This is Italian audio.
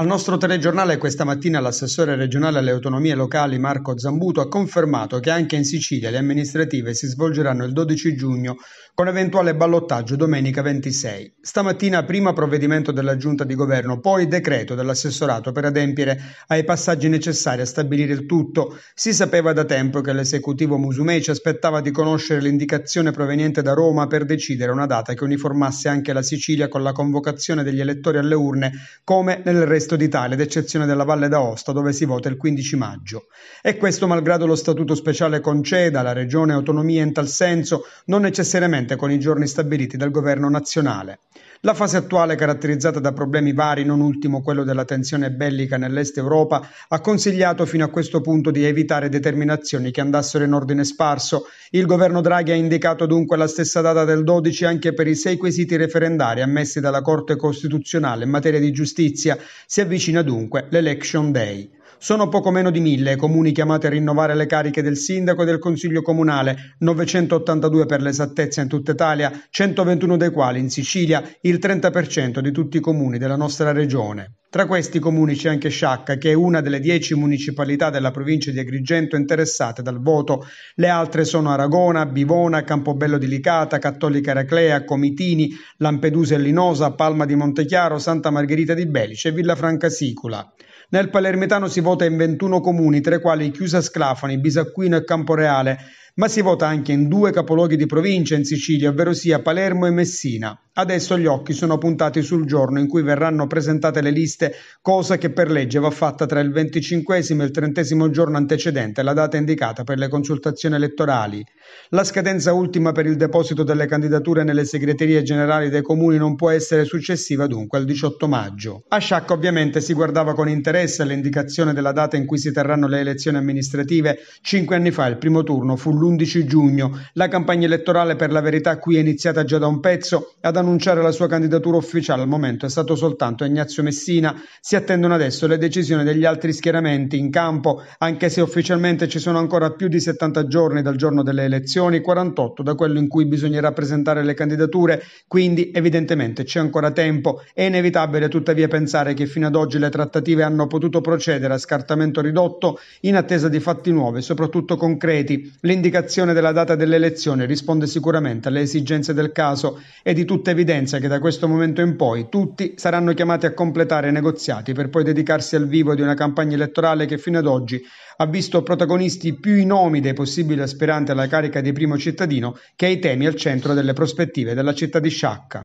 Al nostro telegiornale questa mattina l'assessore regionale alle autonomie locali Marco Zambuto ha confermato che anche in Sicilia le amministrative si svolgeranno il 12 giugno con eventuale ballottaggio domenica 26. Stamattina prima provvedimento della giunta di governo, poi decreto dell'assessorato per adempiere ai passaggi necessari a stabilire il tutto. Si sapeva da tempo che l'esecutivo Musumeci ci aspettava di conoscere l'indicazione proveniente da Roma per decidere una data che uniformasse anche la Sicilia con la convocazione degli elettori alle urne come nel resto resto d'Italia, ad eccezione della Valle d'Aosta, dove si vota il 15 maggio. E questo malgrado lo Statuto speciale conceda alla Regione autonomia in tal senso, non necessariamente con i giorni stabiliti dal Governo nazionale. La fase attuale, caratterizzata da problemi vari, non ultimo quello della tensione bellica nell'est Europa, ha consigliato fino a questo punto di evitare determinazioni che andassero in ordine sparso. Il governo Draghi ha indicato dunque la stessa data del 12 anche per i sei quesiti referendari ammessi dalla Corte Costituzionale in materia di giustizia. Si avvicina dunque l'Election Day. Sono poco meno di mille i comuni chiamati a rinnovare le cariche del sindaco e del consiglio comunale, 982 per l'esattezza in tutta Italia, 121 dei quali in Sicilia, il 30% di tutti i comuni della nostra regione. Tra questi comuni c'è anche Sciacca, che è una delle dieci municipalità della provincia di Agrigento interessate dal voto. Le altre sono Aragona, Bivona, Campobello di Licata, Cattolica Eraclea, Comitini, Lampedusa e Linosa, Palma di Montechiaro, Santa Margherita di Belice e Villafranca Sicula. Nel palermitano si vota in 21 comuni, tra i quali Chiusa Sclafani, Bisacquino e Camporeale ma si vota anche in due capoluoghi di provincia in Sicilia, ovvero sia Palermo e Messina. Adesso gli occhi sono puntati sul giorno in cui verranno presentate le liste, cosa che per legge va fatta tra il 25 e il 30 giorno antecedente la data indicata per le consultazioni elettorali. La scadenza ultima per il deposito delle candidature nelle segreterie generali dei comuni non può essere successiva dunque al 18 maggio. A Sciacca ovviamente si guardava con interesse all'indicazione della data in cui si terranno le elezioni amministrative. Cinque anni fa il primo turno fu l'ultimo l'11 giugno. La campagna elettorale per la verità qui è iniziata già da un pezzo. Ad annunciare la sua candidatura ufficiale al momento è stato soltanto Ignazio Messina. Si attendono adesso le decisioni degli altri schieramenti in campo, anche se ufficialmente ci sono ancora più di 70 giorni dal giorno delle elezioni, 48 da quello in cui bisognerà presentare le candidature, quindi evidentemente c'è ancora tempo. È inevitabile tuttavia pensare che fino ad oggi le trattative hanno potuto procedere a scartamento ridotto in attesa di fatti nuovi, soprattutto concreti. L'indicazione l'indicazione della data dell'elezione risponde sicuramente alle esigenze del caso e di tutta evidenza che da questo momento in poi tutti saranno chiamati a completare i negoziati per poi dedicarsi al vivo di una campagna elettorale che fino ad oggi ha visto protagonisti più i nomi dei possibili aspiranti alla carica di primo cittadino che i temi al centro delle prospettive della città di Sciacca.